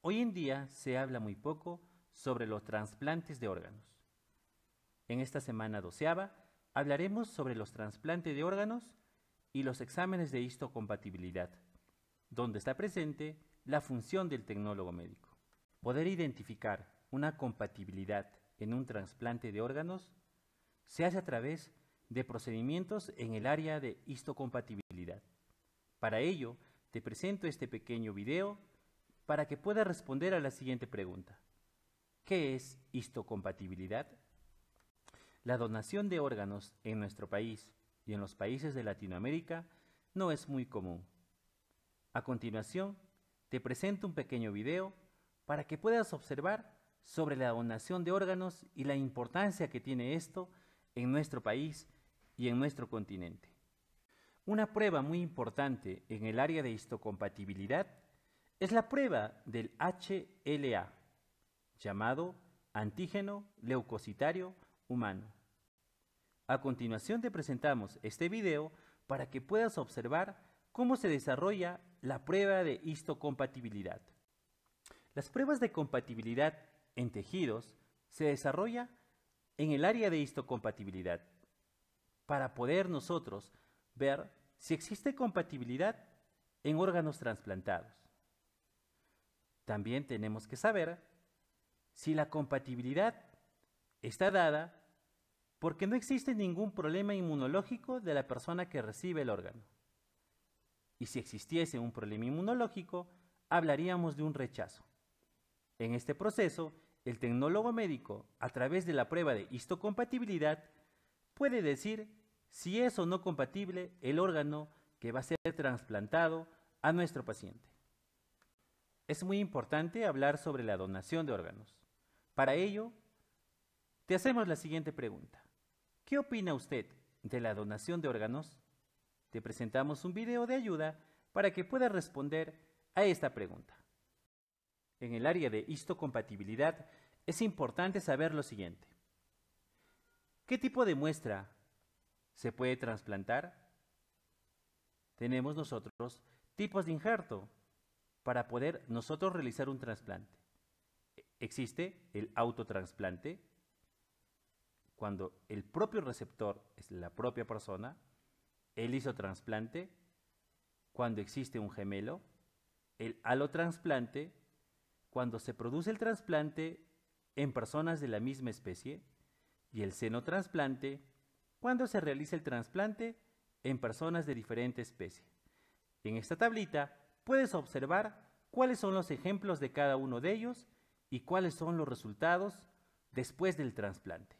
Hoy en día se habla muy poco sobre los trasplantes de órganos. En esta semana doceava hablaremos sobre los trasplantes de órganos y los exámenes de histocompatibilidad, donde está presente la función del tecnólogo médico. Poder identificar una compatibilidad en un trasplante de órganos se hace a través de procedimientos en el área de histocompatibilidad. Para ello, te presento este pequeño video para que pueda responder a la siguiente pregunta. ¿Qué es histocompatibilidad? La donación de órganos en nuestro país y en los países de Latinoamérica no es muy común. A continuación, te presento un pequeño video para que puedas observar sobre la donación de órganos y la importancia que tiene esto en nuestro país y en nuestro continente. Una prueba muy importante en el área de histocompatibilidad es la prueba del HLA, llamado antígeno leucocitario humano. A continuación te presentamos este video para que puedas observar cómo se desarrolla la prueba de histocompatibilidad. Las pruebas de compatibilidad en tejidos se desarrollan en el área de histocompatibilidad para poder nosotros ver si existe compatibilidad en órganos transplantados. También tenemos que saber si la compatibilidad está dada porque no existe ningún problema inmunológico de la persona que recibe el órgano. Y si existiese un problema inmunológico, hablaríamos de un rechazo. En este proceso, el tecnólogo médico, a través de la prueba de histocompatibilidad, puede decir si es o no compatible el órgano que va a ser trasplantado a nuestro paciente es muy importante hablar sobre la donación de órganos. Para ello, te hacemos la siguiente pregunta. ¿Qué opina usted de la donación de órganos? Te presentamos un video de ayuda para que puedas responder a esta pregunta. En el área de histocompatibilidad es importante saber lo siguiente. ¿Qué tipo de muestra se puede trasplantar? Tenemos nosotros tipos de injerto, para poder nosotros realizar un trasplante. Existe el autotransplante, cuando el propio receptor es la propia persona, el isotransplante, cuando existe un gemelo, el alotransplante, cuando se produce el trasplante en personas de la misma especie, y el senotransplante, cuando se realiza el trasplante en personas de diferente especie. En esta tablita puedes observar cuáles son los ejemplos de cada uno de ellos y cuáles son los resultados después del trasplante.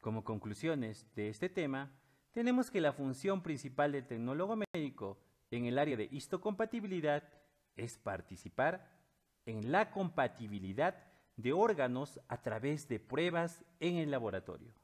Como conclusiones de este tema, tenemos que la función principal del tecnólogo médico en el área de histocompatibilidad es participar en la compatibilidad de órganos a través de pruebas en el laboratorio.